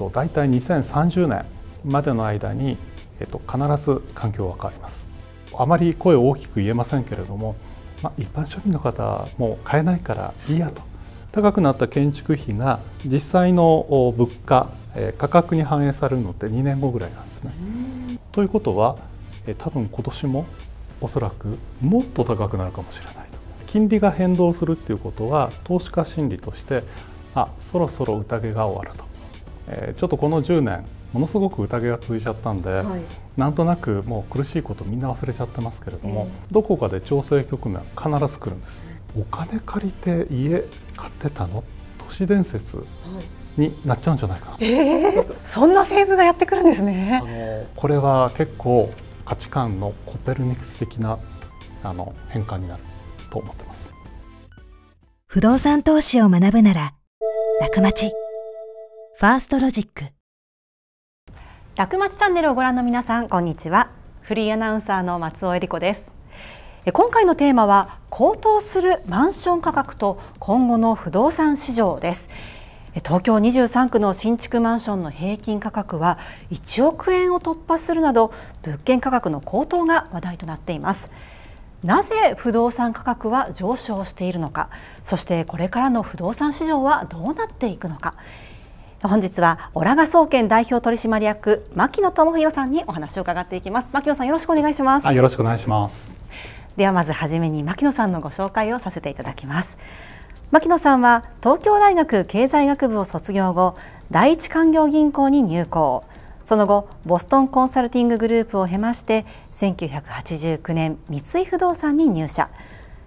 と、大体2030年までの間に、えっと、必ず環境は変わりますあまり声を大きく言えませんけれども、まあ、一般庶民の方はもう買えないからいいやと高くなった建築費が実際の物価、え価格に反映されるのって2年後ぐらいなんですね。ということは、え多分今年もおそらくもっと高くなるかもしれないと金利が変動するっていうことは投資家心理としてあそろそろ宴が終わるとえちょっとこの10年ものすごく宴が続いちゃったんで、はい、なんとなくもう苦しいことみんな忘れちゃってますけれども、えー、どこかで調整局面必ず来るんですお金借りて家買ってたの都市伝説、はいになっちゃうんじゃないかな、えー、そんなフェーズがやってくるんですねあのこれは結構価値観のコペルニクス的なあの変換になると思ってます不動産投資を学ぶなら楽町ファーストロジック楽町チャンネルをご覧の皆さんこんにちはフリーアナウンサーの松尾恵理子です今回のテーマは高騰するマンション価格と今後の不動産市場です東京23区の新築マンションの平均価格は1億円を突破するなど物件価格の高騰が話題となっていますなぜ不動産価格は上昇しているのかそしてこれからの不動産市場はどうなっていくのか本日はオラガ総研代表取締役牧野智博さんにお話を伺っていきます牧野さんよろしくお願いしますよろしくお願いしますではまずはじめに牧野さんのご紹介をさせていただきます牧野さんは東京大学経済学部を卒業後第一官業銀行に入行その後ボストンコンサルティンググループを経まして1989年三井不動産に入社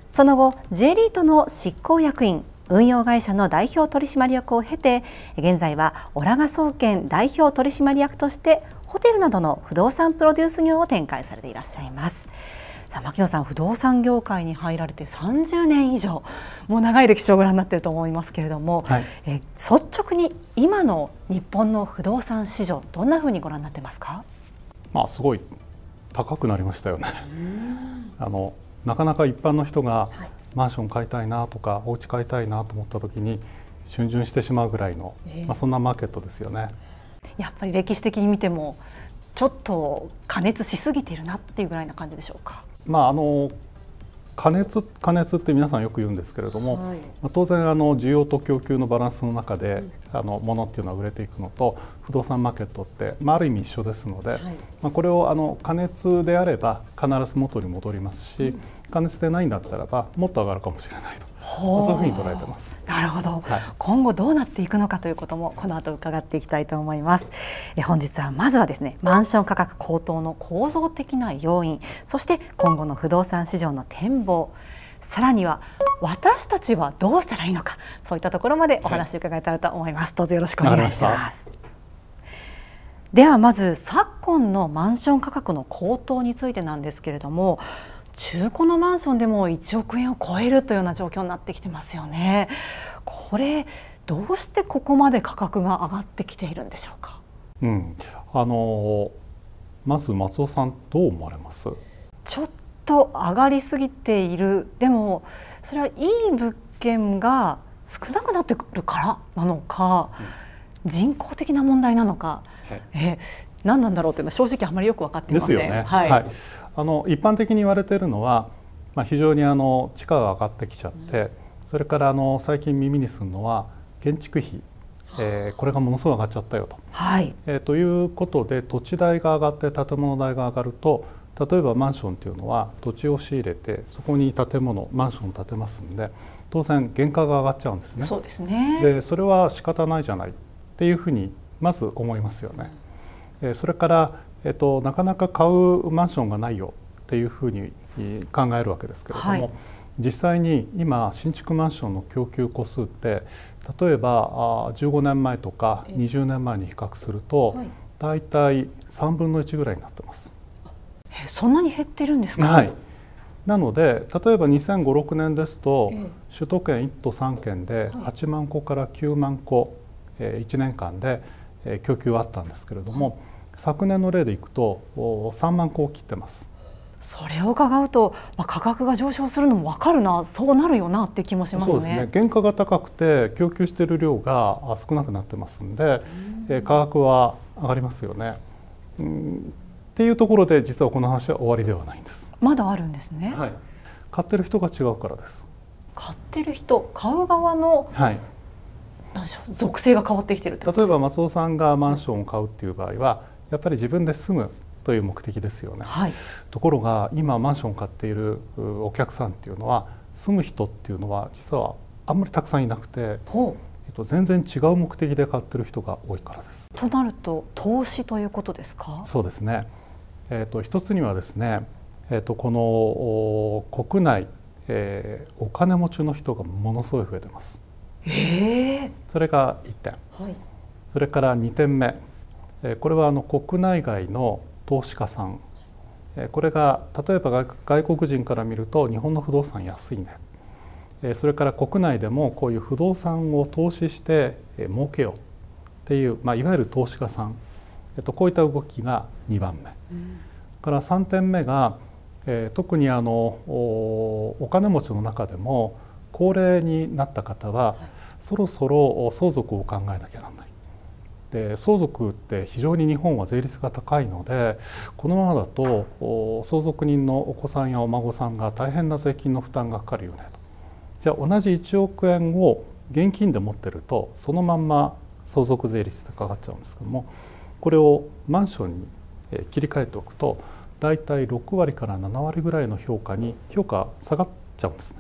その後 J リートの執行役員運用会社の代表取締役を経て現在はオラガ総研代表取締役としてホテルなどの不動産プロデュース業を展開されていらっしゃいます。さあ牧野さん不動産業界に入られて30年以上もう長い歴史をご覧になっていると思いますけれども、はい、え率直に今の日本の不動産市場どんなふうにご覧になってますか、まあ、すごい高くなりましたよね。あのなかなか一般の人が、はい、マンション買いたいなとかお家買いたいなと思った時に逡巡してしまうぐらいの、えー、まあ、そんなマーケットですよね。やっぱり歴史的に見てもちょっと加熱しすぎているなっていうぐらいな感じでしょうか。まああの加熱加熱って皆さんよく言うんですけれども、はい、まあ、当然あの需要と供給のバランスの中で、うん、あの物っていうのは売れていくのと不動産マーケットって、まあ、ある意味一緒ですので、はい、まあ、これをあの加熱であれば必ず元に戻りますし、加熱でないんだったらばもっと上がるかもしれないとそういうふうに捉えてます。なるほど、はい、今後どうなっていくのかということもこの後伺っていきたいと思います。え本日はまずはですね、マンション価格高騰の構造的な要因、そして今後の不動産市場の展望。さらには私たちはどうしたらいいのかそういったところまでお話を伺えたらと思います、はい、どうぞよろしくお願いしますではまず昨今のマンション価格の高騰についてなんですけれども中古のマンションでも1億円を超えるというような状況になってきてますよね。これどうしてここまで価格が上がってきているんでしょうか。うん、あのまず松尾さんどう思われます。ちょっと上がりすぎている。でもそれはいい物件が少なくなってくるからなのか、うん、人工的な問題なのか、え何なんだろうというのは正直あまりよく分かっていませんですよね、はい、はい、あの一般的に言われているのは、まあ、非常にあの地価が上がってきちゃって、うん、それからあの最近耳にするのは建築費えー、これがものすごく上がっちゃったよと。はいえー、ということで土地代が上がって建物代が上がると例えばマンションというのは土地を仕入れてそこに建物マンションを建てますんで当然原価が上がっちゃうんですね。そうですねでそれは仕方ないじゃないっていうふうにまず思いますよね。それから、えっと、なかなか買うマンションがないよっていうふうに考えるわけですけれども、はい、実際に今新築マンションの供給戸数って例えば15年前とか20年前に比較すると、はい、大体3分の1ぐらいになってます。そんなに減ってるんですか、はい、なので例えば2005、6年ですと、えー、首都圏1都3県で8万戸から9万戸、えー、1年間で、えー、供給はあったんですけれども、昨年の例でいくと3万個を切ってますそれを伺うと、まあ、価格が上昇するのも分かるなそうなるよなって気もしますねそうですね原価が高くて供給している量が少なくなってますんで、うん、価格は上がりますよね、うん、っていうところで実はこの話は終わりではないんですまだあるんですね、はい、買ってる人が違うからです買ってる人買う側の、はい、なんでしょう属性が変わってきてる例えば松尾さんがマンションを買うっていう場合は、やっぱり自分で住むという目的ですよね、はい、ところが今マンションを買っているお客さんっていうのは住む人っていうのは実はあんまりたくさんいなくて、えっと、全然違う目的で買ってる人が多いからです。となると投資ということですかそうですね、えっと、一つにはですね、えっと、この国内、えー、お金持ちの人がものすごい増えてます。えー、それが1点、はい、それから2点目これはあの国内外の投資家さんこれが例えば外国人から見ると日本の不動産安いねそれから国内でもこういう不動産を投資して儲けようっていう、まあ、いわゆる投資家さん、えっと、こういった動きが2番目、うん、から3点目が、え特にあのお金持ちの中でも高齢になった方は、そろそろ相続を考えなきゃなんない。で相続って非常に日本は税率が高いのでこのままだと相続人のお子さんやお孫さんが大変な税金の負担がかかるよねとじゃあ同じ1億円を現金で持ってるとそのまんま相続税率がかかっちゃうんですけどもこれをマンションに切り替えておくと大体6割から7割ぐらいの評価に評価下がっちゃうんですね。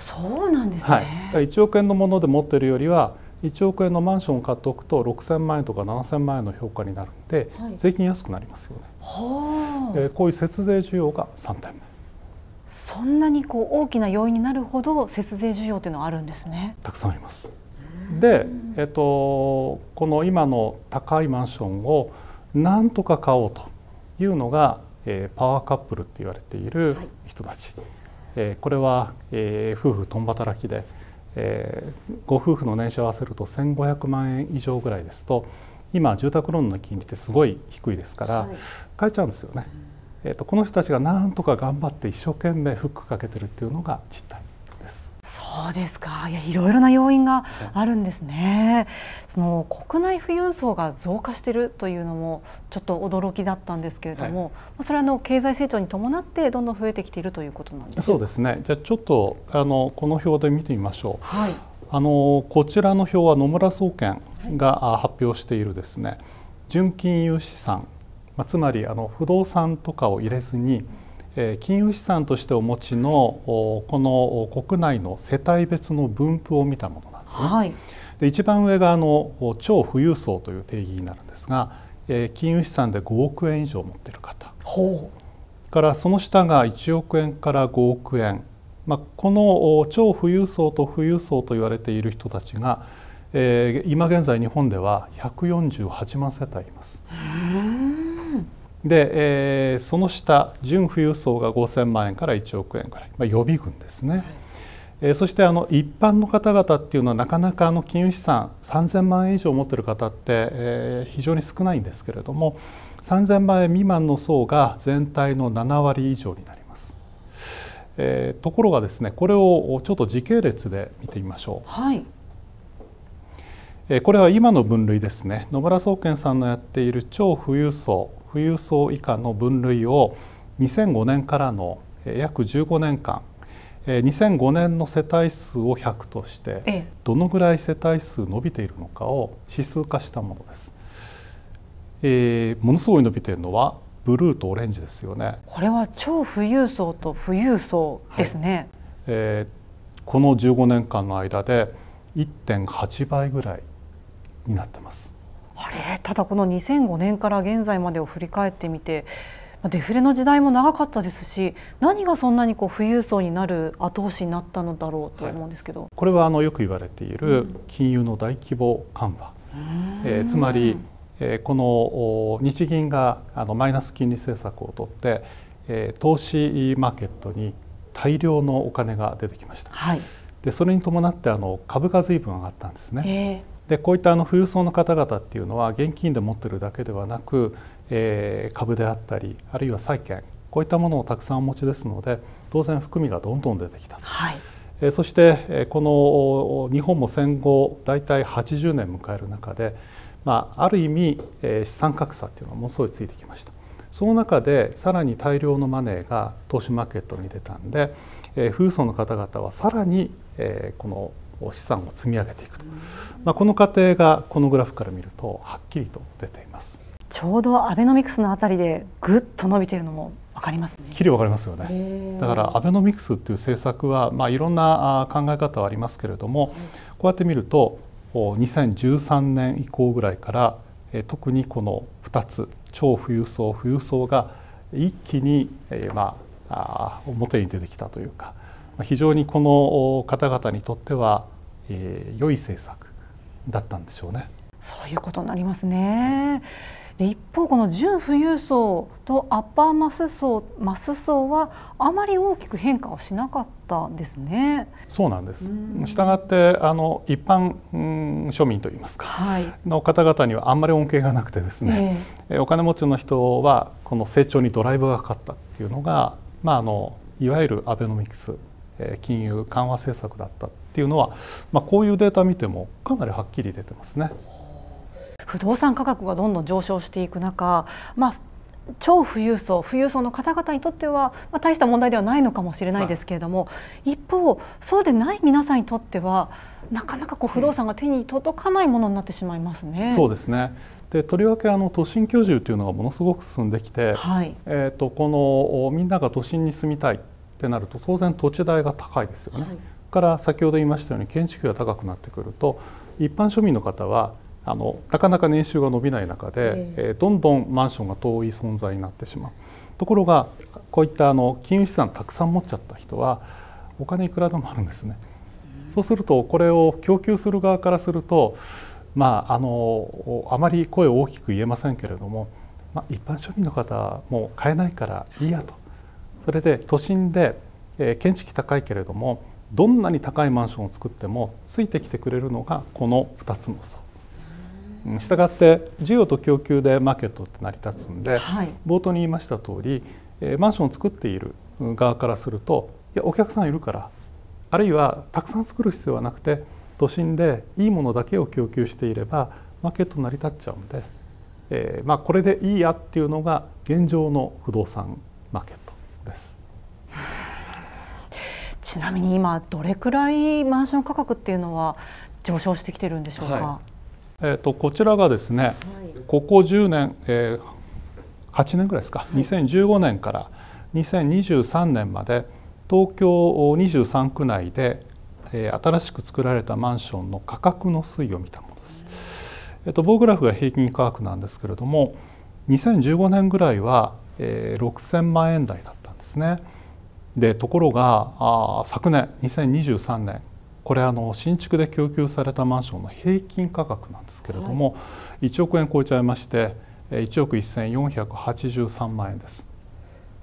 そうなんですね、はい、1億円のもので持ってるよりは1億円のマンションを買っておくと6000万円とか7000万円の評価になるんで、はい、税金安くなりますよね、はえー、こういう節税需要が3点目そんなにこう大きな要因になるほど節税需要というのはあるんですねたくさんありますで、えーと、とこの今の高いマンションをなんとか買おうというのが、えー、パワーカップルって言われている人たち、はい、えー、これは、えー、夫婦共働きでえー、ご夫婦の年収を合わせると1500万円以上ぐらいですと今住宅ローンの金利ってすごい低いですから、はい、買えちゃうんですよね、えーと、とこの人たちがなんとか頑張って一生懸命フックかけてるっていうのが実態。そうですか。いやいろいろな要因があるんですね。その国内富裕層が増加しているというのもちょっと驚きだったんですけれども、はい、それはの経済成長に伴ってどんどん増えてきているということなんですそうですね。じゃあちょっとあのこの表で見てみましょう。はい。あのこちらの表は野村総研が発表しているですね、はい、純金融資産、まあ、つまりあの不動産とかを入れずに、金融資産としてお持ちのこの国内の世帯別の分布を見たものなんですね。はい、で一番上があの超富裕層という定義になるんですが、金融資産で5億円以上持っている方からその下が1億円から5億円、まあ、この超富裕層と富裕層と言われている人たちが、今現在日本では148万世帯います。で、えー、その下準富裕層が5000万円から1億円ぐらい、まあ、予備軍ですね、はい、えー、そしてあの一般の方々っていうのはなかなかあの金融資産3000万円以上持ってる方って、えー、非常に少ないんですけれども3000万円未満の層が全体の7割以上になります、えー、ところがですねこれをちょっと時系列で見てみましょう。はいこれは今の分類ですね野村総研さんのやっている超富裕層富裕層以下の分類を2005年からの約15年間2005年の世帯数を100としてどのぐらい世帯数伸びているのかを指数化したものです。えー、ものすごい伸びているのはブルーとオレンジですよね。これは超富裕層と富裕層ですね。はい、えー、この15年間の間で1.8倍ぐらいになってます。あれただこの2005年から現在までを振り返ってみてデフレの時代も長かったですし何がそんなにこう富裕層になる後押しになったのだろうと思うんですけど、はい、これはあのよく言われている金融の大規模緩和、うん、えー、つまり、えー、この日銀があのマイナス金利政策をとって、えー、投資マーケットに大量のお金が出てきました、はい、でそれに伴ってあの株が随分上がったんですね。えーでこういったあの富裕層の方々っていうのは現金で持ってるだけではなく、えー、株であったりあるいは債券こういったものをたくさんお持ちですので当然含みがどんどん出てきた、はい、えそして、えこの日本も戦後大体80年迎える中で、まあ、ある意味、え資産格差っていうのはものすごいついてきましたその中でさらに大量のマネーが投資マーケットに出たんで、え富裕層の方々はさらに、えー、この資産を積み上げていくと、まあ、この過程がこのグラフから見るとはっきりと出ていますちょうどアベノミクスのあたりでぐっと伸びているのも分かりますね。きり分かりますよね。だからアベノミクスっていう政策は、まあ、いろんな考え方はありますけれども、こうやって見ると2013年以降ぐらいから特にこの2つ超富裕層富裕層が一気に、えー、まあ、表に出てきたというか非常にこの方々にとってはえー、良い政策だったんでしょうね。そういうことになりますね。で一方この準富裕層とアッパーマス層マス層はあまり大きく変化はしなかったんですね。そうなんです。したがってあの一般、うん、庶民といいますか、はい、の方々にはあんまり恩恵がなくてですね、えー、お金持ちの人はこの成長にドライブがかかったっていうのがまああのいわゆるアベノミクス、えー、金融緩和政策だったっていうのは、まあ、こういうデータ見てもかなりはっきり出てますね。不動産価格がどんどん上昇していく中、まあ、超富裕層富裕層の方々にとっては、まあ、大した問題ではないのかもしれないですけれども、はい、一方そうでない皆さんにとってはなかなかこう不動産が手に届かないものになってしまいますね。うん、そうですねでとりわけあの都心居住というのがものすごく進んできて、はい、えーと、このみんなが都心に住みたいってなると当然土地代が高いですよね。はいから先ほど言いましたように建築費が高くなってくると一般庶民の方はあのなかなか年収が伸びない中で、えー、どんどんマンションが遠い存在になってしまうところがこういったあの金融資産たくさん持っちゃった人はお金いくらでもあるんですね。そうするとこれを供給する側からすると、まあ、あのあまり声を大きく言えませんけれども、まあ、一般庶民の方はもう買えないからいいやとそれで都心で、えー、建築費高いけれどもどんなに高いマンションを作ってもついてきてくれるのがこの2つの層。したがって需要と供給でマーケットって成り立つんで、はい、冒頭に言いました通り、えー、マンションを作っている側からするといやお客さんいるからあるいはたくさん作る必要はなくて都心でいいものだけを供給していればマーケット成り立っちゃうんで、えーまあ、これでいいやっていうのが現状の不動産マーケットです。ちなみに今どれくらいマンション価格っていうのは上昇してきてるんでしょうか、はい、えーと、こちらがですね、はい、ここ10年、えー、8年ぐらいですか、2015年から2023年まで東京23区内で、えー、新しく作られたマンションの価格の推移を見たものです。えーと、と棒グラフが平均価格なんですけれども2015年ぐらいは、えー、6000万円台だったんですね。でところがあ昨年2023年これあの新築で供給されたマンションの平均価格なんですけれども、はい、1億円超えちゃいまして1億1483万円です。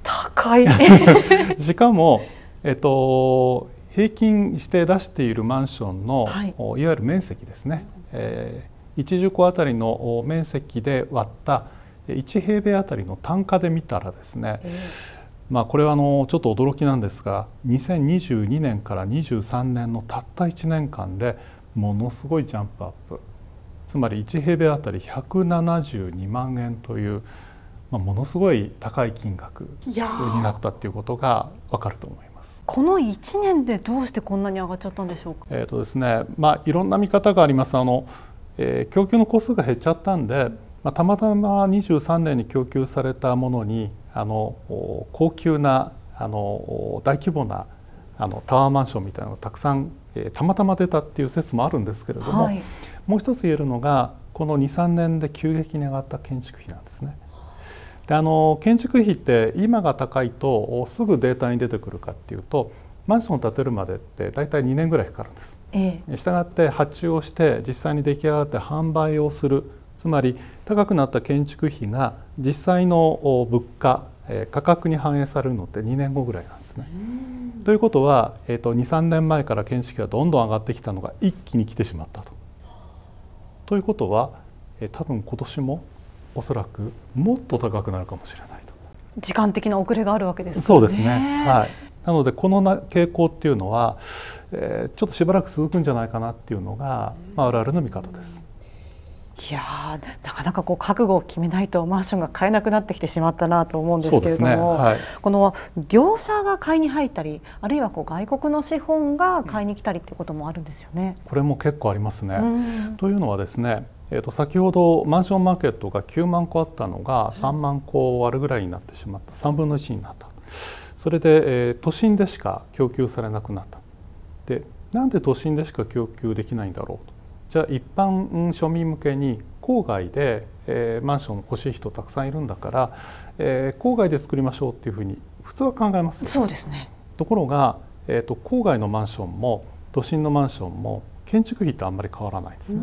高い しかも、えっと、平均して出しているマンションの、はい、いわゆる面積ですね、えー、1戸あたりの面積で割った1平米あたりの単価で見たらですね、えーまあ、これはあのちょっと驚きなんですが2022年から23年のたった1年間でものすごいジャンプアップつまり1平米あたり172万円という、まあ、ものすごい高い金額になったっていうことがわかると思います。この1年でどうしてこんなに上がっちゃったんでしょうか。えっ、ー、とですね、まあいろんな見方があります。あの、えー、供給の個数が減っちゃったんで、まあ、たまたま23年に供給されたものにあの高級なあの大規模なあのタワーマンションみたいなのがたくさん、えー、たまたま出たっていう説もあるんですけれども、はい、もう一つ言えるのがこの23年で急激に上がった建築費なんですね。であの建築費って今が高いとすぐデータに出てくるかっていうとマンションを建てるまでって大体2年ぐらいかかるんです。ええ、したがって発注をして実際に出来上がって販売をするつまり高くなった建築費が実際の物価、え価格に反映されるのって2年後ぐらいなんですね。ということは、えーと、23年前から建築費がどんどん上がってきたのが一気に来てしまったと。ということは、えー、多分今年もおそらくもっと高くなるかもしれないと。時間的な遅れがあるわけです、ね、そうですね。はい。なのでこのな傾向っていうのは、えー、ちょっとしばらく続くんじゃないかなっていうのが、まあ、我々の見方です。いやなかなかこう覚悟を決めないとマンションが買えなくなってきてしまったなと思うんですけれども、ねはい、この業者が買いに入ったりあるいはこう外国の資本が買いに来たりということもあるんですよね。これも結構ありますね、というのはですねえー、と先ほどマンションマーケットが9万戸あったのが3万戸割るぐらいになってしまった3分の1になったそれで、えー、都心でしか供給されなくなったでなんで都心でしか供給できないんだろうじゃあ一般庶民向けに郊外で、えー、マンション欲しい人たくさんいるんだから、えー、郊外で作りましょうっていうふうに普通は考えます、そうですねところが、えーと、郊外のマンションも都心のマンションも建築費ってあんまり変わらないですね。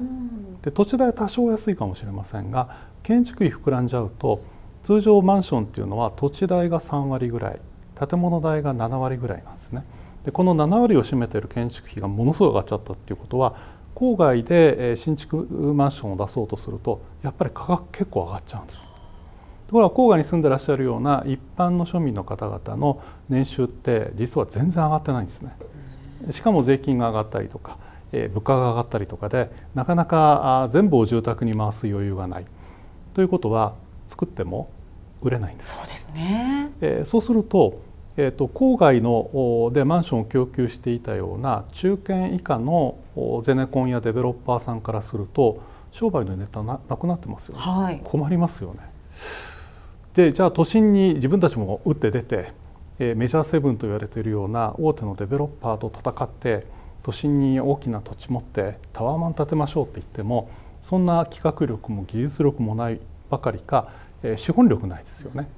で土地代は多少安いかもしれませんが建築費膨らんじゃうと通常マンションっていうのは土地代が3割ぐらい建物代が7割ぐらいなんですね。でこの7割を占めている建築費がものすごい上がっちゃったっていうことは郊外で新築マンションを出そうとするとやっぱり価格結構上がっちゃうんですところが郊外に住んでらっしゃるような一般の庶民の方々の年収って実は全然上がってないんですねしかも税金が上がったりとか物価が上がったりとかでなかなか全部を住宅に回す余裕がないということは作っても売れないんですそうですねそうするとえーと、郊外のでマンションを供給していたような中堅以下のゼネコンやデベロッパーさんからすると商売のネタなくなってますよね、はい、困りますよね。でじゃあ都心に自分たちも打って出て、えー、メジャーセブンと言われているような大手のデベロッパーと戦って都心に大きな土地持ってタワーマン建てましょうって言ってもそんな企画力も技術力もないばかりか、えー、資本力ないですよね。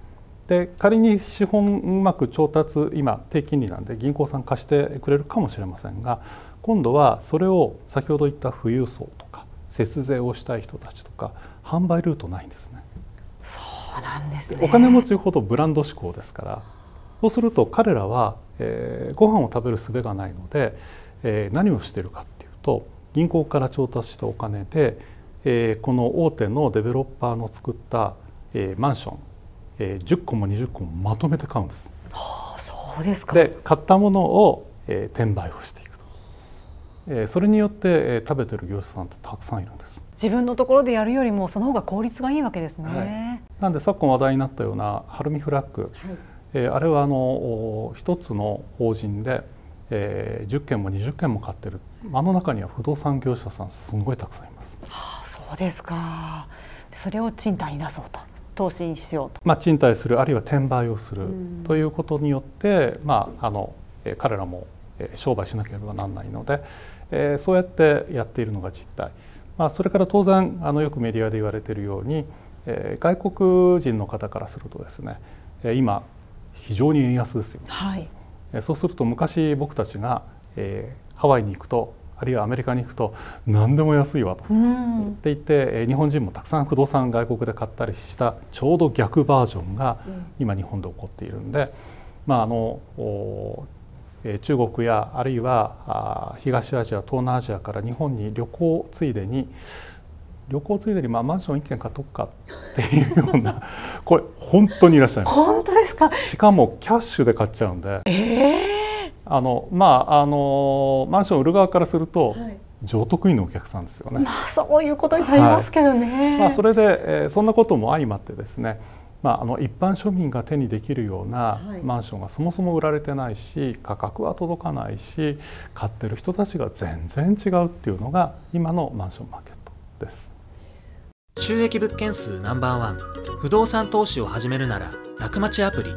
で仮に資本うまく調達今低金利なんで銀行さん貸してくれるかもしれませんが今度はそれを先ほど言った富裕層とか節税をしたい人たちとか販売ルートないんですね。そうなんですねお金持ちほどブランド志向ですからそうすると彼らは、えー、ご飯を食べる術がないので、えー、何をしてるかっていうと銀行から調達したお金で、えー、この大手のデベロッパーの作った、えー、マンションえー、10個も20個もまとめて買うんです。はあ、そうですかで買ったものを、えー、転売をしていくと、えー、それによって、えー、食べてる業者さんってたくさんいるんです自分のところでやるよりもその方が効率がいいわけですね、はい、なんで昨今話題になったようなハルミフラッグ、はい、えー、あれはあの一つの法人で、えー、10件も20件も買ってる間の中には不動産業者さんすごいたくさんいます。はあ、そうですかそれを賃貸に出そうと投資にしようと、まあ、賃貸するあるいは転売をするということによって、まあ、あの彼らも商売しなければならないので、えー、そうやってやっているのが実態、まあ、それから当然あのよくメディアで言われているように、えー、外国人の方からするとですね今非常に円安ですよ、はい、そうすると昔僕たちが、えー、ハワイに行くとあるいはアメリカに行くと何でも安いわと言っていて、日本人もたくさん不動産外国で買ったりしたちょうど逆バージョンが今日本で起こっているんで、まああの中国やあるいは東アジア東南アジアから日本に旅行ついでに旅行ついでにまあマンション1軒買っとくかっていうような これ本当にいらっしゃいます本当ですかしかもキャッシュで買っちゃうんでええーあのまああのマンションを売る側からすると、はい上得意のお客さんですよね。まあそういうことになりますけどね。はい、まあそれで、えー、そんなことも相まってですね。まあ、あの一般庶民が手にできるようなマンションがそもそも売られてないし価格は届かないし買ってる人たちが全然違うっていうのが今のマンションマーケットです収益物件数ナンバーワン不動産投資を始めるなら楽町アプリ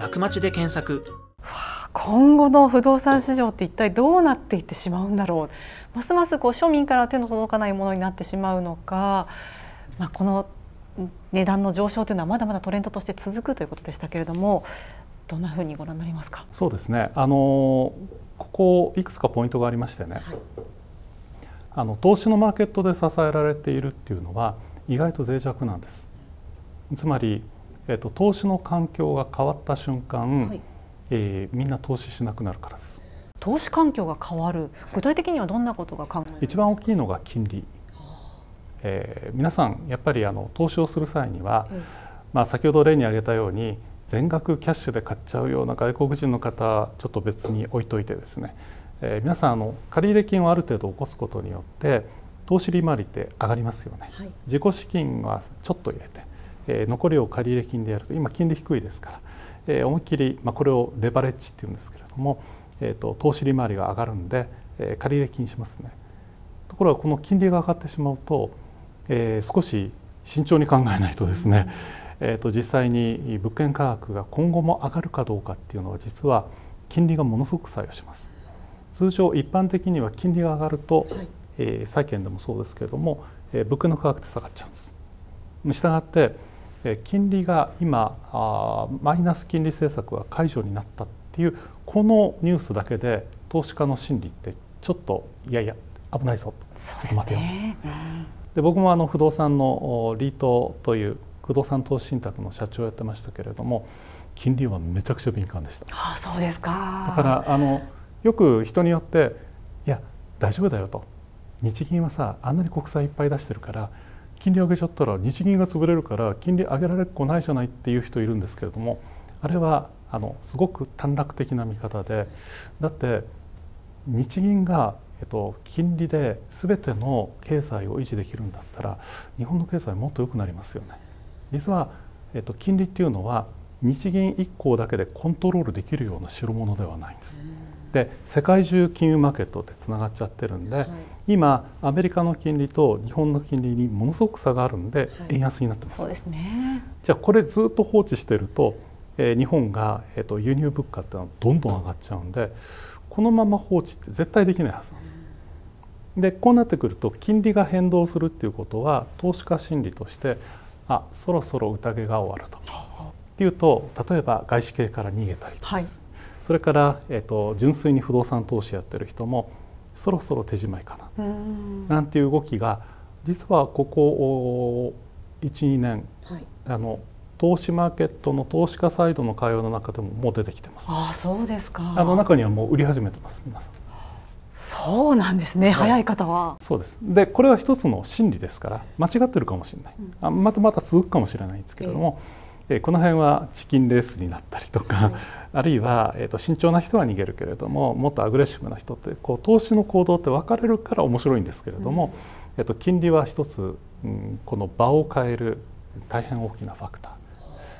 楽町で検索今後の不動産市場って一体どうなっていってしまうんだろうますますこう庶民から手の届かないものになってしまうのか、まあ、この値段の上昇というのはまだまだトレンドとして続くということでしたけれどもどんなふうにご覧になりますかそうですねあのここいくつかポイントがありましてね、はい、あの投資のマーケットで支えられているっていうのは意外と脆弱なんですつまり、えっと、投資の環境が変わった瞬間、はいえー、みんな投資しなくなるからです。投資環境が変わる具体的にはどんなことが考え一番大きいのが金利、えー、皆さんやっぱりあの投資をする際には、うん、まあ、先ほど例に挙げたように全額キャッシュで買っちゃうような外国人の方ちょっと別に置いといてですね、えー、皆さんあの借入金をある程度起こすことによって投資利回りって上がりますよね、はい、自己資金はちょっと入れて、えー、残りを借入金でやると今金利低いですからえ思いっきり、まあ、これをレバレッジっていうんですけれども、えーと、投資利回りが上がるんで、えー、借入金しますねところがこの金利が上がってしまうと、えー、少し慎重に考えないとですね、えーと、と実際に物件価格が今後も上がるかどうかっていうのは実は金利がものすごく作用します通常一般的には金利が上がると、はい、えー、債券でもそうですけれども、えー、物件の価格って下がっちゃうんです。したがって金利が今マイナス金利政策は解除になったっていうこのニュースだけで投資家の心理ってちょっといやいや危ないぞ、ちょっと待てよと。で僕もあの不動産のリートという不動産投資信託の社長をやってましたけれども金利はめちゃくちゃ敏感でした。あそうですかだからあのよく人によっていや大丈夫だよと日銀はさあんなに国債いっぱい出してるから金利上げちゃったら日銀が潰れるから金利上げられっこないじゃないっていう人いるんですけれどもあれはあのすごく短絡的な見方でだって日銀が、えっと、金利で全ての経済を維持できるんだったら日本の経済もっと良くなりますよね。実は、えっと、金利っていうのは日銀一行だけでコントロールできるような代物ではないんです。で世界中金融マーケットってつながっちゃってるんで、はい、今アメリカの金利と日本の金利にものすごく差があるんで、円安になってます,、はいすね。じゃあこれずっと放置してると、えー、日本が、えーと、輸入物価ってのはどんどん上がっちゃうんでこのまま放置って絶対できないはずなんです。でこうなってくると金利が変動するっていうことは投資家心理としてあそろそろ宴が終わると。っていうと例えば外資系から逃げたりとか、はい、それから、えーと純粋に不動産投資やってる人もそろそろ手仕舞いかななんていう動きが実はここ12年、はい、あの投資マーケットの投資家サイドの会話の中でももう出てきてます。あそうですか。あの中にはもう売り始めてます皆さん。そうなんですね、はい、早い方は。そうですでこれは一つの心理ですから間違ってるかもしれない、うん、あまたまた続くかもしれないんですけれども。えーえこの辺はチキンレースになったりとか、あるいは、えー、と慎重な人は逃げるけれどももっとアグレッシブな人ってこう投資の行動って分かれるから面白いんですけれども、えー、と金利は一つ、うん、この場を変える大変大きなファクター。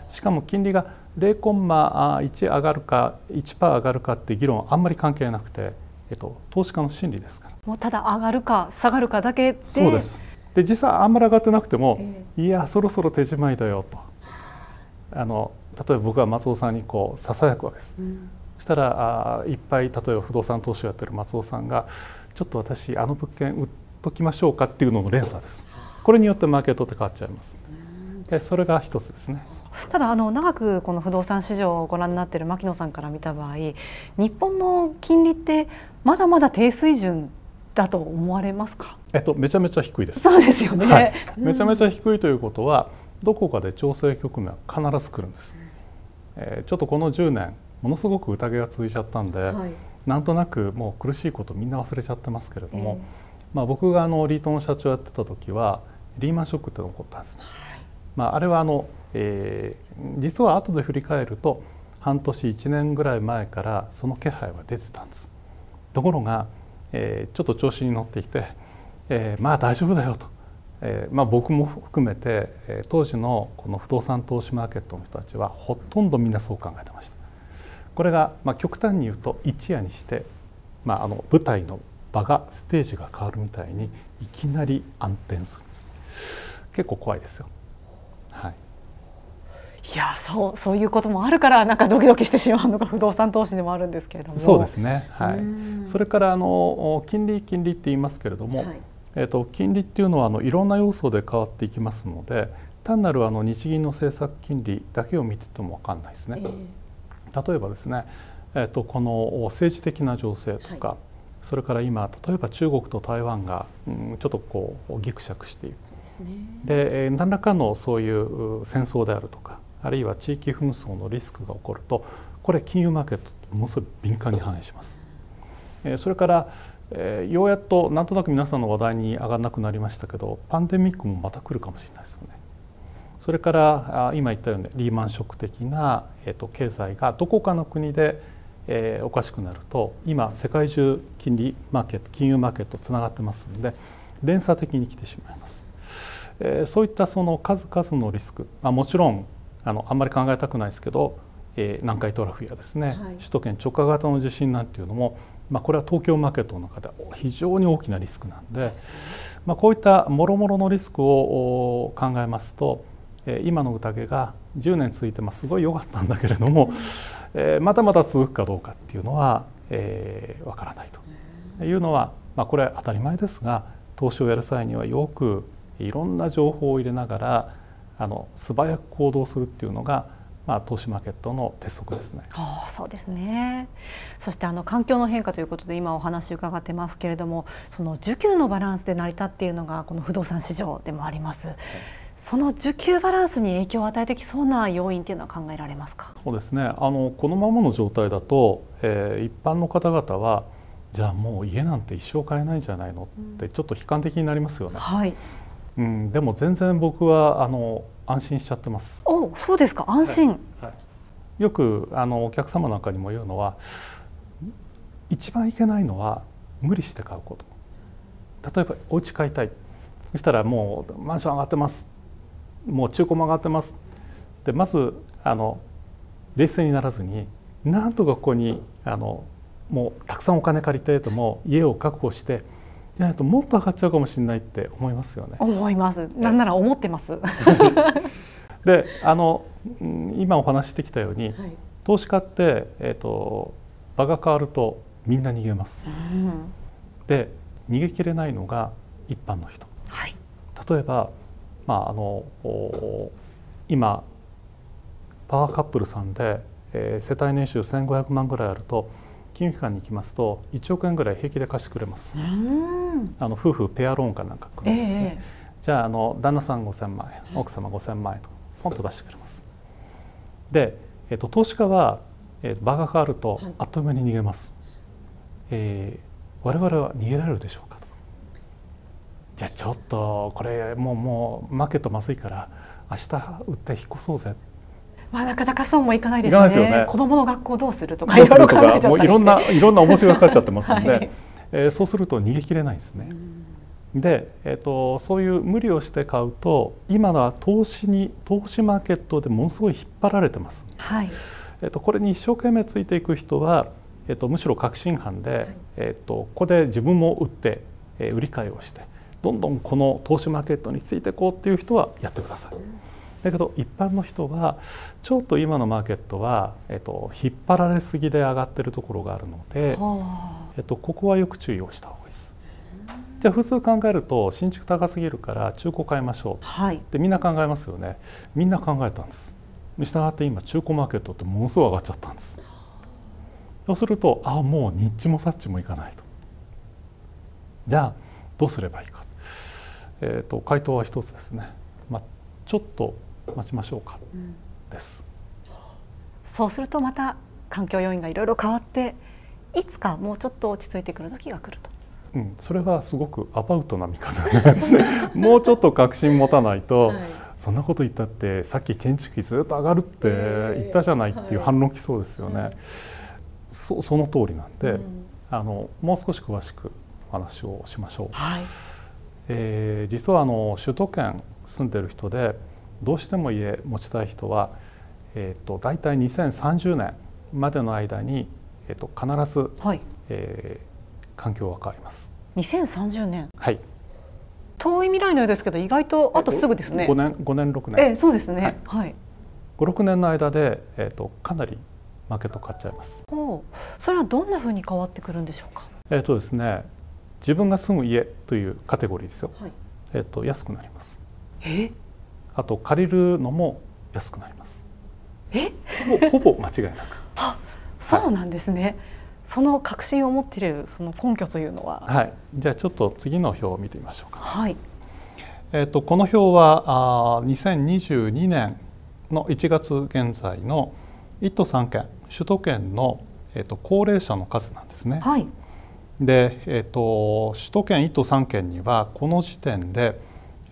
しかも金利が0コンマ1上がるか1%上がるかって議論あんまり関係なくて、えっと、投資家の心理ですからもうただ上がるか下がるかだけでそうですで実際あんまり上がってなくても、えー、いやそろそろ手じまいだよとあの例えば僕は松尾さんにこうささやくわけです。うん、そしたらあいっぱい例えば不動産投資をやってる松尾さんがちょっと私あの物件売っときましょうかっていうのの連鎖です。これによってマーケットって変わっちゃいます。でそれが一つですね。ただあの長くこの不動産市場をご覧になっている牧野さんから見た場合日本の金利ってまだまだ低水準だと思われますか、えっと、めちゃめちゃ低いですそうですよね、はい、めちゃめちゃ低いということは、うんどこかで調整局面は必ず来るんです、えー、ちょっとこの10年ものすごく宴が続いちゃったんで、はい、なんとなくもう苦しいことみんな忘れちゃってますけれども、えー、まあ、僕があのリートの社長やってた時はリーマンショックって起こったんです、ね、はい、まあ、あれはあの、えー、実は後で振り返ると半年1年ぐらい前からその気配は出てたんですところが、えー、ちょっと調子に乗ってきて、えー、まあ大丈夫だよとえーまあ、僕も含めて、当時のこの不動産投資マーケットの人たちはほとんどみんなそう考えてました。これが、まあ、極端に言うと一夜にして、まあ、あの舞台の場がステージが変わるみたいにいきなり暗転するんです、結構怖いですよ。はいいやそうそういうこともあるからなんかドキドキしてしまうのが不動産投資でもあるんですけれどもそうですねはいそれからあの金利金利って言いますけれども、はい、えーと、金利っていうのはあのいろんな要素で変わっていきますので単なるあの日銀の政策金利だけを見てても分かんないですね。えー、例えばですね、えーと、この政治的な情勢とか、はい、それから今例えば中国と台湾が、うん、ちょっとこうぎくしゃくしているで、ね、何らかのそういう戦争であるとかあるいは地域紛争のリスクが起こるとこれ金融マーケットものすごい敏感に反映します。それからえー、ようやっとなんとなく皆さんの話題に上がらなくなりましたけどパンデミックもまた来るかもしれないですよね。それから今言ったようにリーマンショック的な、えー、と経済がどこかの国で、えー、おかしくなると今世界中金利マーケット金融マーケットつながってますんで連鎖的に来てしまいます。えー、そういったその数々のリスク、まあ、もちろんあのあんまり考えたくないですけど、えー、南海トラフやですね、はい、首都圏直下型の地震なんていうのもまあ、これは東京マーケットの方非常に大きなリスクなんで、まあ、こういったもろもろのリスクを考えますと今の宴が10年続いてますごい良かったんだけれども、えー、またまた続くかどうかっていうのは、えー、分からないというのは、まあ、これは当たり前ですが投資をやる際にはよくいろんな情報を入れながらあの素早く行動するっていうのがまあ、投資マーケットの鉄則ですね。あそうですねそしてあの環境の変化ということで今お話伺ってますけれどもその需給のバランスで成り立っているのがこの不動産市場でもあります。その需給バランスに影響を与えてきそうな要因というのは考えられますかそうですねあのこのままの状態だと、えー、一般の方々はじゃあもう家なんて一生買えないんじゃないのってちょっと悲観的になりますよね。うん、はいうん、でも全然僕はあの安心しちゃってます。おそうですか安心、はいはい、よくあのお客様なんかにも言うのは一番いけないのは無理して買うこと例えばお家買いたいそしたらもうマンション上がってますもう中古も上がってますでまずあの冷静にならずになんとかここにあのもうたくさんお金借りてとも家を確保していともっと上がっちゃうかもしれないって思いますよね。思います。なんなら思ってます。で、あの今お話してきたように、はい、投資家ってえっ、ー、と場が変わるとみんな逃げます。うん、で、逃げ切れないのが一般の人。はい、例えば、まああの今パワーカップルさんで、えー、世帯年収1500万ぐらいあると。金融機関に行きますと1億円ぐらい平気で貸してくれます。あの夫婦ペアローンかなんか組んでですね、えー、じゃああの旦那さん5,000万円奥様5,000万円とポンと出してくれます。で、えーと、投資家は、えー、場が変わるとあっという間に逃げます。えー、我々は逃げられるでしょうかとじゃあちょっとこれもうもう負けとまずいから明日売って引っ越そうぜまあ、なかなかそうもいかないですね。すよね子供の学校どうするとかいろいろいろんな いろんな面しがかかっちゃってますんで、はい、えー、そうすると逃げきれないですね。で、えーと、そういう無理をして買うと今のは投資に投資マーケットでものすごい引っ張られてます。はい、えと、これに一生懸命ついていく人は、えーと、むしろ確信犯で、えー、とここで自分も売って、えー、売り買いをしてどんどんこの投資マーケットについていこうっていう人はやってください。だけど一般の人はちょっと今のマーケットは、えっと、引っ張られすぎで上がってるところがあるので、えっと、ここはよく注意をした方がいいです。じゃあ普通考えると新築高すぎるから中古買いましょう、はい、でみんな考えますよねみんな考えたんですしたがって今中古マーケットってものすごい上がっちゃったんですそうするとあもうニッチもサッチもいかないとじゃあどうすればいいか、えーと回答は一つですね、まあ、ちょっと待ちましょうか、うん、ですそうするとまた環境要因がいろいろ変わっていつかもうちょっと落ち着いてくる時が来ると。うん、それはすごくアバウトな見方で もうちょっと確信持たないと、はい、そんなこと言ったってさっき建築費ずっと上がるって言ったじゃないっていう反論きそうですよね。はい、そその通りなんで、うん、あのもう少し詳しく話をしましょう。はい、えー、実はあの首都圏住んでる人でどうしても家持ちたい人は、えーと、大体2030年までの間に、えーと、必ず、はいえー、環境は変わります。2030年はい遠い未来のようですけど意外とあとすぐですね五年五年六年えそうですねはい、五六年の間で、えーと、かなりマーケット買っちゃいますほう。それはどんなふうに変わってくるんでしょうかえっ、ー、とですね自分が住む家というカテゴリーですよ、はい、えっ、ー、と安くなりますえーあと借りるのも安くなりますえほぼほぼ間違いなく あそうなんですね、はい、その確信を持っているその根拠というのははいじゃあちょっと次の表を見てみましょうかはいえっと、この表はあ2022年の1月現在の1都3県首都圏の、えっと、高齢者の数なんですね。はい、で、えっと、と首都圏1都3県にはこの時点で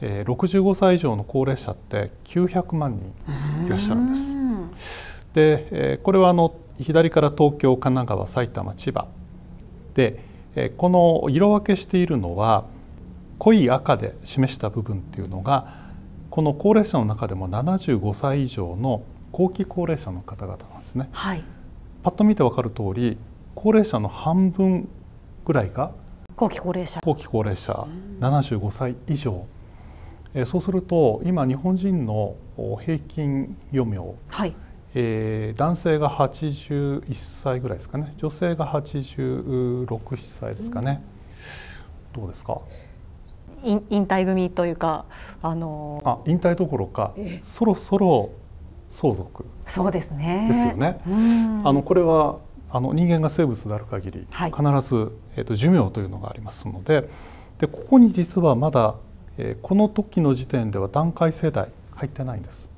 えー、65歳以上の高齢者って900万人いらっしゃるんです。で、えー、これはあの左から東京神奈川埼玉千葉で、えー、この色分けしているのは濃い赤で示した部分っていうのがこの高齢者の中でも75歳以上の後期高齢者の方々なんですね。はい、パッと見てわかる通り高齢者の半分ぐらいが後期高齢者後期高齢者75歳以上えそうすると今日本人の平均余命、はいえー、男性が81歳ぐらいですかね女性が867歳ですかね、うん、どうですか引退組というか、あのー、あ引退どころかそろそろ相続そうですねですよね。あのこれはあの人間が生物である限り、はい、必ず、えーと寿命というのがありますのででここに実はまだえー、この時の時点では団塊世代入ってないんです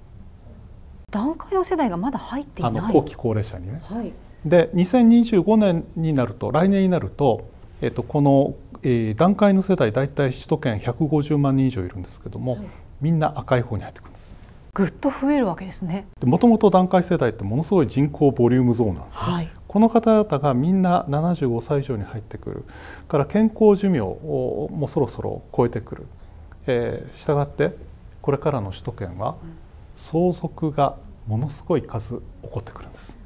団塊の世代がまだ入っていないあの後期高齢者にね、はい、で2025年になると来年になると,、えっとこの、えー、団塊の世代大体首都圏150万人以上いるんですけども、はい、みんな赤い方に入ってくるんですぐっと増えるわけですねでもともと団塊世代ってものすごい人口ボリュームゾーンなんですね、はい、この方々がみんな75歳以上に入ってくるから健康寿命をもうそろそろ超えてくるえー、がってこれからの首都圏は相続がものすごい数起こってくるんです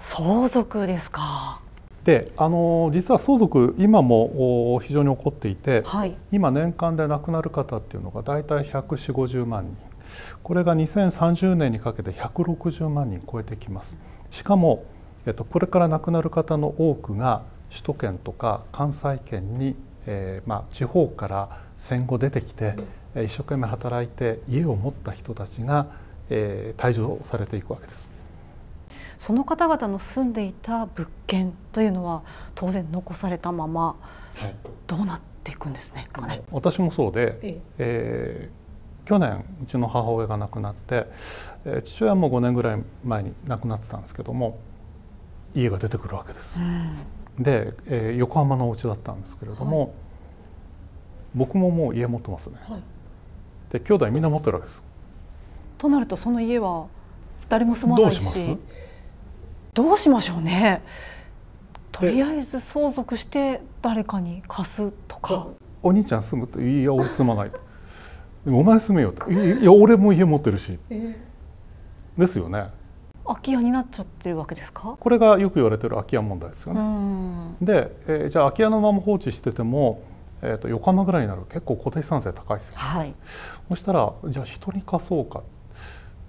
相続ですかであの実は相続今も非常に起こっていて、はい、今年間で亡くなる方っていうのが大体14050万人これが2030年にかけて160万人超えてきますしかも、えっと、これから亡くなる方の多くが首都圏とか関西圏に、えーまあ、地方から戦後出てきて一生懸命働いて家を持った人たちが、えー、退場されていくわけです。その方々の住んでいた物件というのは当然残されたまま、はい、どうなっていくんですね。はい、私もそうで、ええー、去年うちの母親が亡くなって、えー、父親も5年ぐらい前に亡くなってたんですけども家が出てくるわけです。うん、で、えー、横浜のお家だったんですけれども。はい僕ももう家持ってますね、はい、で兄弟みんな持ってるわけですとなるとその家は誰も住まないしどうしますどうしましょうねとりあえず相続して誰かに貸すとかお兄ちゃん住むといや俺住まないお前住めよといや俺も家持ってるし、えー、ですよね空き家になっちゃってるわけですかこれがよく言われてる空き家問題ですよね。で、えー、じゃあ空き家のまま放置しててもえーと、横浜ぐらいになる結構固定資産税高いですよね、はい、そしたらじゃあ人に貸そうか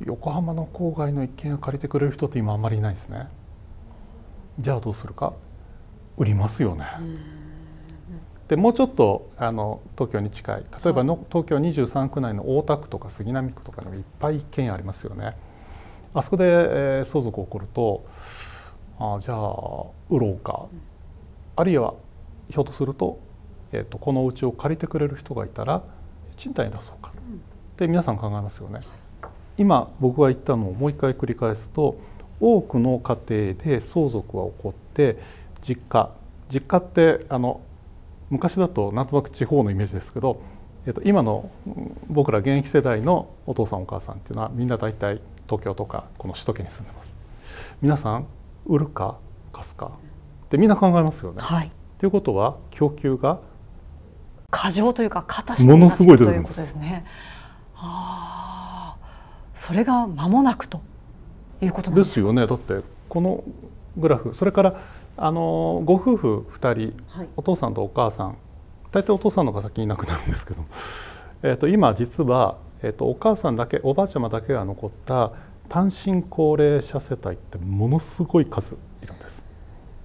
横浜の郊外の一軒家借りてくれる人って今あんまりいないですねじゃあどうするか売りますよねでもうちょっとあの東京に近い例えばの、はい、東京23区内の大田区とか杉並区とかにもいっぱい一軒家ありますよねあそこで、えー、相続起こるとあじゃあ売ろうか、あるいはひょっとするとえーと、このお家を借りてくれる人がいたら賃貸に出そうかって皆さん考えますよね。今僕が言ったのをもう一回繰り返すと多くの家庭で相続は起こって実家実家ってあの昔だとなんとなく地方のイメージですけど、えっと、今の僕ら現役世代のお父さんお母さんっていうのはみんな大体東京とかこの首都圏に住んでます皆さん売るか貸すかってみんな考えますよね。はい、ということは供給が過剰というか形ものすごい出てきますすね。あそれが間もなくということなんですよね。だってこのグラフそれからあのご夫婦2人、はい、お父さんとお母さん大体お父さんの方が先に亡くなるんですけど、えー、と今実は、えー、とお母さんだけおばあちゃまだけが残った単身高齢者世帯ってものすごい数いるんです。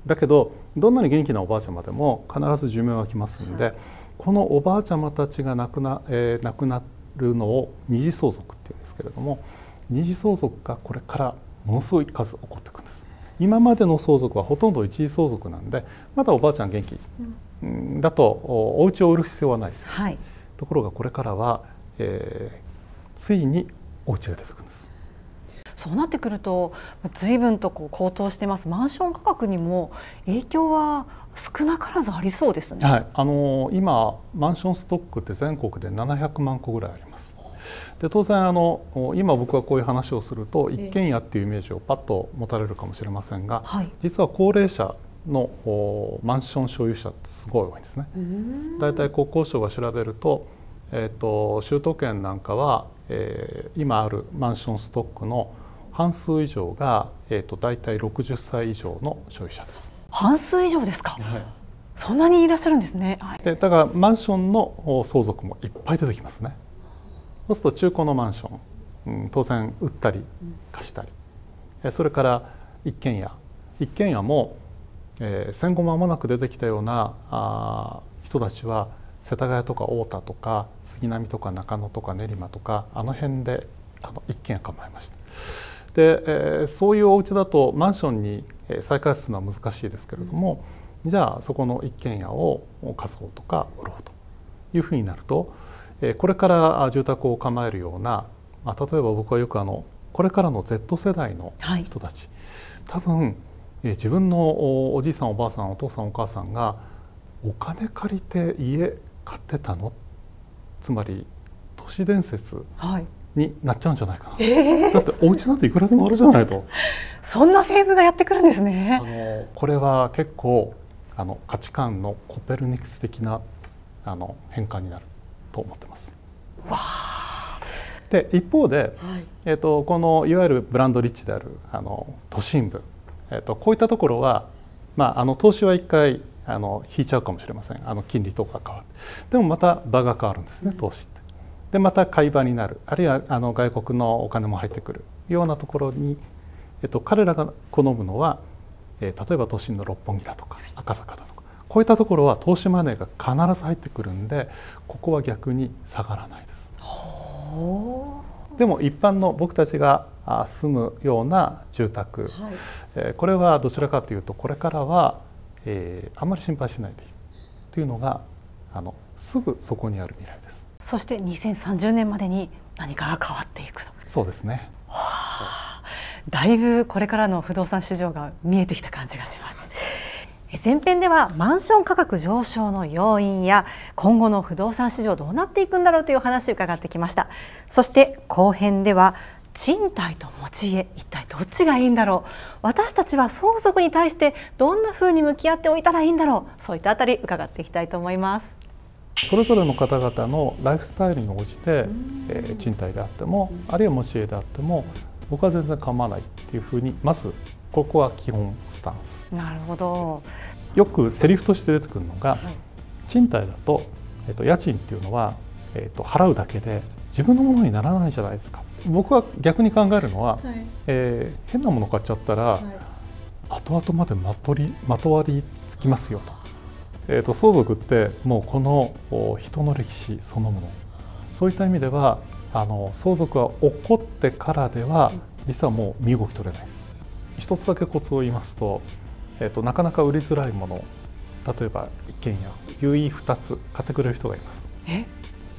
だけどどんなに元気なおばあちゃまでも必ず寿命が来ますんで。はいこのおばあちゃまたちが亡くな,、えー、亡くなるのを二次相続っていうんですけれども二次相続がこれからものすごい数起こってくるんです今までの相続はほとんど一次相続なんでまだおばあちゃん元気、うん、だとお家を売る必要はないですよ、はい、ところがこれからは、えー、ついにお家が出てくるんですそうなってくると随分とこう高騰してますマンション価格にも影響は少なからずありそうですね、はい、あの今マンションストックって全国で700万個ぐらいありますで当然あの今僕はこういう話をすると一軒家っていうイメージをパッと持たれるかもしれませんが、えーはい、実は高齢者のマンション所有者ってすごい多いんですね。だいたい国交省が調べると,、えーと、と州都圏なんかは、えー、今あるマンションストックの半数以上が、えーと、と大体60歳以上の所有者です。半数以上ですか、はい、そんなにいらっしゃるんですね、はい、でだからマンションの相続もいっぱい出てきますねそうすると中古のマンション、うん、当然売ったり貸したり、うん、それから一軒家一軒家も、えー、戦後間もなく出てきたようなあ人たちは世田谷とか太田とか杉並とか中野とか練馬とかあの辺であの一軒家構えました。で、えー、そういうお家だとマンションに再開発するのは難しいですけれども、うん、じゃあそこの一軒家を貸そうとか売ろうというふうになると、えー、これから住宅を構えるような、まあ、例えば僕はよくあのこれからの Z 世代の人たち、はい、多分、えー、自分のおじいさんおばあさんお父さんお母さんがお金借りて家買ってたのつまり都市伝説、はいになっちゃうんじゃないかな、えー、だってお家なんていくらでもあるじゃないとそんなフェーズがやってくるんですねあのこれは結構あの価値観のコペルニクス的なあの変換になると思ってます。で一方で、はい、えーと、このいわゆるブランドリッチであるあの都心部、えーと、こういったところは、まあ、あの投資は一回あの引いちゃうかもしれませんあの金利とか変わってでもまた場が変わるんですね投資って。でまた買い場になるあるいはあの外国のお金も入ってくるようなところに、えっと、彼らが好むのは、えー、例えば都心の六本木だとか赤坂だとかこういったところは投資マネーが必ず入ってくるんでここは逆に下がらないです。でも一般の僕たちが住むような住宅、はい、えー、これはどちらかというとこれからは、えー、あんまり心配しないでいいというのがあのすぐそこにある未来です。そして2030年までに何かが変わっていくとそうですね、はあ、だいぶこれからの不動産市場が見えてきた感じがします前編ではマンション価格上昇の要因や今後の不動産市場どうなっていくんだろうという話を伺ってきましたそして後編では賃貸と持ち家一体どっちがいいんだろう私たちは相続に対してどんなふうに向き合っておいたらいいんだろうそういったあたり伺っていきたいと思いますそれぞれの方々のライフスタイルに応じて、えー、賃貸であってもあるいは持ち家であっても僕は全然構わないっていうふうにまずここは基本スタンスなるほどよくセリフとして出てくるのが、はい、賃貸だと,、えー、と家賃っていうのは、えー、と払うだけで自分のものにならないじゃないですか僕は逆に考えるのは、はい、えー、変なもの買っちゃったら、はい、後々までまとりまとわりつきますよと。えーと、相続ってもうこの人の歴史そのものそういった意味ではあの相続は起こってからでは実はもう身動き取れないです一つだけコツを言いますと,、えーと、となかなか売りづらいもの例えば一軒家優位2つ買ってくれる人がいます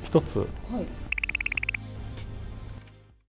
一つ、はい